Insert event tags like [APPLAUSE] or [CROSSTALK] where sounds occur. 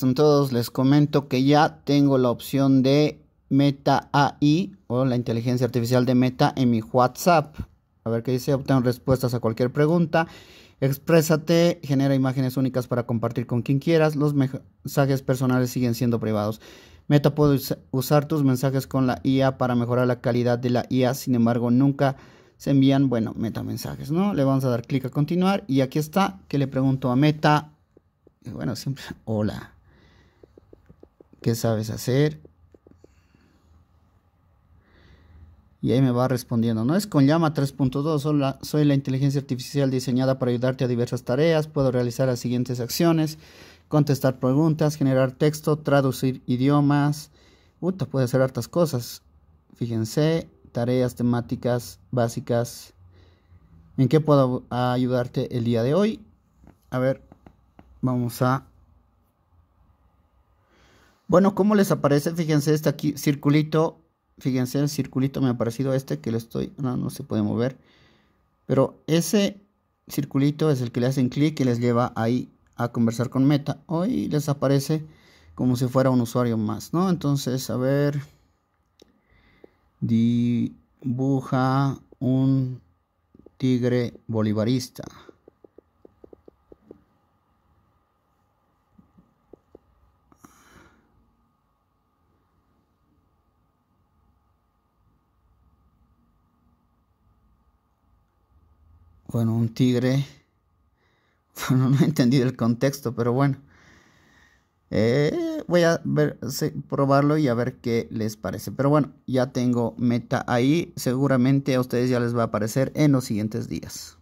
son todos, les comento que ya tengo la opción de Meta AI o la inteligencia artificial de Meta en mi WhatsApp. A ver qué dice, obtengo respuestas a cualquier pregunta. Exprésate, genera imágenes únicas para compartir con quien quieras. Los mensajes personales siguen siendo privados. Meta puede usar tus mensajes con la IA para mejorar la calidad de la IA, sin embargo, nunca se envían, bueno, meta mensajes, ¿no? Le vamos a dar clic a continuar y aquí está que le pregunto a Meta, bueno, siempre, [LAUGHS] hola, qué sabes hacer. Y ahí me va respondiendo, no es con llama 3.2, soy la inteligencia artificial diseñada para ayudarte a diversas tareas, puedo realizar las siguientes acciones, contestar preguntas, generar texto, traducir idiomas, puta, puede hacer hartas cosas. Fíjense, tareas temáticas básicas. ¿En qué puedo ayudarte el día de hoy? A ver, vamos a bueno, ¿cómo les aparece? Fíjense este aquí, circulito. Fíjense, el circulito me ha parecido este que le estoy... No, no se puede mover. Pero ese circulito es el que le hacen clic y les lleva ahí a conversar con Meta. Hoy les aparece como si fuera un usuario más, ¿no? Entonces, a ver. Dibuja un tigre bolivarista. bueno, un tigre. [LAUGHS] Bueno, no he entendido el contexto, pero bueno. Eh, voy a probarlo y a ver qué les parece. Pero bueno, ya tengo meta ahí. Seguramente a ustedes ya les va a aparecer en los siguientes días.